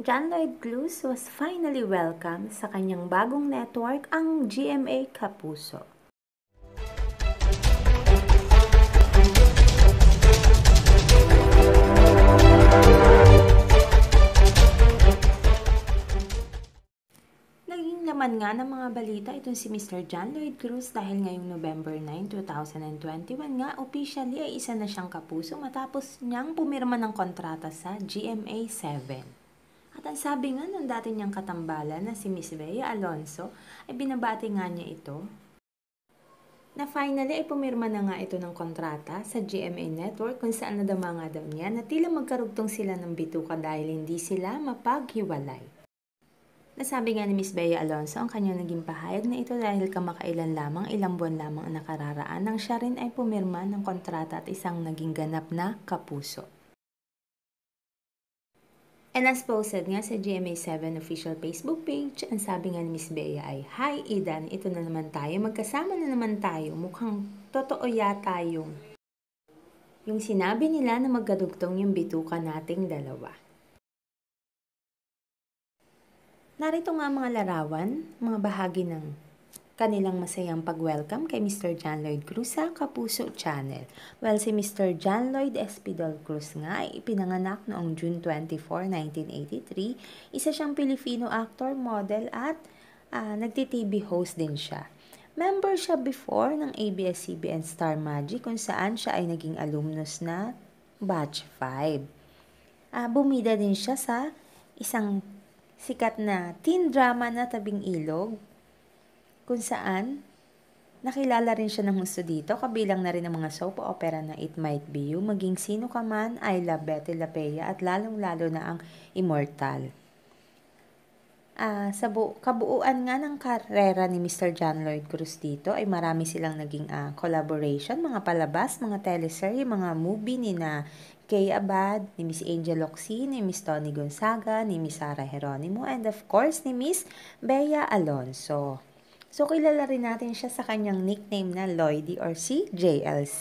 John Lloyd Cruz was finally welcomed sa kanyang bagong network, ang GMA Kapuso. Naging laman nga ng mga balita itong si Mr. John Lloyd Cruz dahil ngayong November 9, 2021 nga officially ay isa na siyang kapuso matapos niyang pumirma ng kontrata sa GMA 7. At ang sabi nga ng dati niyang katambala na si Miss Bea Alonso ay binabati nga niya ito na finally ay pumirma na nga ito ng kontrata sa GMA Network kung saan nadama nga daw niya na tila magkarugtong sila ng bituka dahil hindi sila mapaghiwalay. Nasabi nga ni Miss Bea Alonso ang kanyang naging pahayag na ito dahil kamakailan lamang ilang buwan lamang ang nakararaan nang siya rin ay pumirma ng kontrata at isang naging ganap na kapuso. And as posted nga sa GMA7 official Facebook page, ang sabi nga ni Miss Bea ay, Hi Idan, ito na naman tayo, magkasama na naman tayo, mukhang totoo yata yung yung sinabi nila na magkadugtong yung bituka nating dalawa. Narito nga mga larawan, mga bahagi ng kanilang masayang pag-welcome kay Mr. John Lloyd Cruz sa Kapuso Channel. Well, si Mr. John Lloyd Espidol Cruz nga ay ipinanganak noong June 24, 1983. Isa siyang Pilipino actor, model at uh, ah, nagti-TV host din siya. Member siya before ng ABS-CBN Star Magic kung saan siya ay naging alumnus na Batch 5. Uh, ah, bumida din siya sa isang sikat na teen drama na Tabing Ilog kung saan nakilala rin siya ng gusto dito, kabilang na rin ang mga soap opera na It Might Be You, maging sino ka man, I Love Betty Lapea at lalong-lalo na ang Immortal. Uh, sa bu- kabuuan nga ng karera ni Mr. John Lloyd Cruz dito ay marami silang naging uh, collaboration, mga palabas, mga teleserye, mga movie ni na Kay Abad, ni Miss Angel Oxy, ni Miss Tony Gonzaga, ni Miss Sara Heronimo, and of course ni Miss Bea Alonso. So, kilala rin natin siya sa kanyang nickname na Lloydie or si JLC.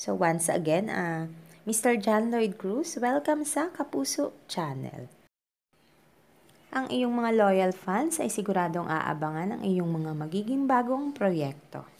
So, once again, uh, ah, Mr. John Lloyd Cruz, welcome sa Kapuso Channel. Ang iyong mga loyal fans ay siguradong aabangan ang iyong mga magiging bagong proyekto.